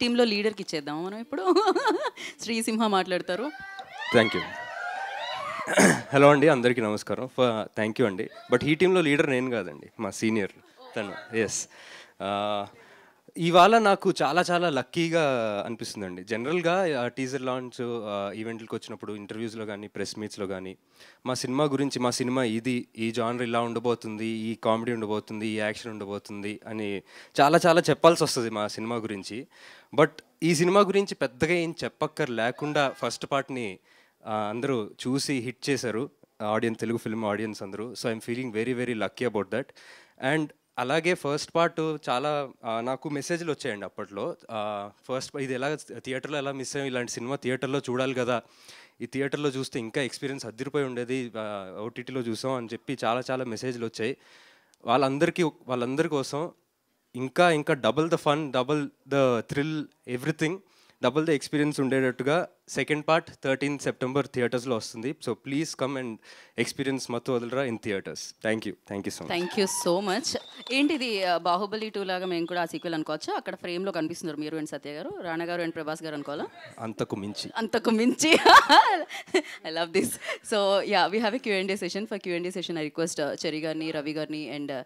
టీంలో లీడర్కి ఇచ్చేద్దాం మనం ఇప్పుడు శ్రీసింహ మాట్లాడతారు థ్యాంక్ యూ హలో అండి అందరికీ నమస్కారం థ్యాంక్ యూ అండి బట్ ఈ టీంలో లీడర్ నేను కాదండి మా సీనియర్ తను ఎస్ uh, ఇవాళ నాకు చాలా చాలా లక్కీగా అనిపిస్తుందండి జనరల్గా టీజర్ లాంచ్ ఈవెంట్లకు వచ్చినప్పుడు ఇంటర్వ్యూస్లో కానీ ప్రెస్ మీట్స్లో కానీ మా సినిమా గురించి మా సినిమా ఇది ఈ జానర్ ఇలా ఉండబోతుంది ఈ కామెడీ ఉండబోతుంది ఈ యాక్షన్ ఉండబోతుంది అని చాలా చాలా చెప్పాల్సి వస్తుంది మా సినిమా గురించి బట్ ఈ సినిమా గురించి పెద్దగా ఏం చెప్పక్కర్ లేకుండా ఫస్ట్ పార్ట్ని అందరూ చూసి హిట్ చేశారు ఆడియన్స్ తెలుగు ఫిల్మ్ ఆడియన్స్ అందరూ so I'm feeling very very lucky about that and అలాగే ఫస్ట్ పార్ట్ చాలా నాకు మెసేజ్లు వచ్చాయండి అప్పట్లో ఫస్ట్ ఇది ఎలా థియేటర్లో ఎలా మిస్ అయ్యాం ఇలాంటి సినిమా థియేటర్లో చూడాలి కదా ఈ థియేటర్లో చూస్తే ఇంకా ఎక్స్పీరియన్స్ అద్దరిపోయి ఉండేది ఓటీటీలో చూసాం అని చెప్పి చాలా చాలా మెసేజ్లు వచ్చాయి వాళ్ళందరికీ వాళ్ళందరి కోసం ఇంకా ఇంకా double the fun double the thrill everything double the experience ఉండేటట్టుగా సెకండ్ పార్ట్ థర్టీన్ సెప్టెంబర్ థియేటర్స్లో వస్తుంది so please come and experience మొత్తం వదలరా in theatres thank you thank you so much thank you so much ఏంటిది Baahubali two లాగా మేము కూడా ఆ సీక్వెల్ అనుకోవచ్చు అక్కడ ఫ్రేమ్లో కనిపిస్తున్నారు మీరు అండ్ సత్య గారు రాణా గారు అండ్ ప్రభాస్ గారు అనుకోవాలా అంతకు మించి అంతకు మించి I love this so yeah we have a Q and A session for Q and A session I request Cheri గారిని రవి గారిని అండ్